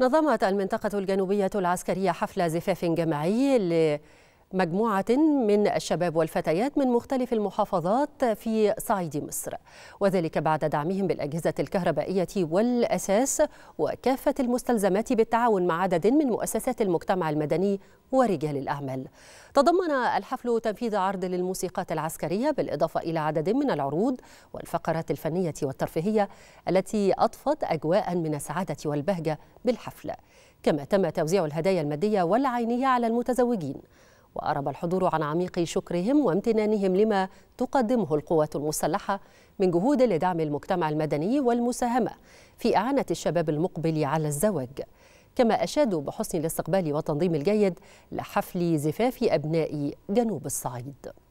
نظمت المنطقة الجنوبية العسكرية حفل زفاف جماعي مجموعة من الشباب والفتيات من مختلف المحافظات في صعيد مصر وذلك بعد دعمهم بالأجهزة الكهربائية والأساس وكافة المستلزمات بالتعاون مع عدد من مؤسسات المجتمع المدني ورجال الأعمال تضمن الحفل تنفيذ عرض للموسيقات العسكرية بالإضافة إلى عدد من العروض والفقرات الفنية والترفيهية التي أضفت أجواء من السعادة والبهجة بالحفل كما تم توزيع الهدايا المادية والعينية على المتزوجين وأرب الحضور عن عميق شكرهم وامتنانهم لما تقدمه القوات المسلحة من جهود لدعم المجتمع المدني والمساهمة في إعانة الشباب المقبل على الزواج كما أشادوا بحسن الاستقبال والتنظيم الجيد لحفل زفاف أبناء جنوب الصعيد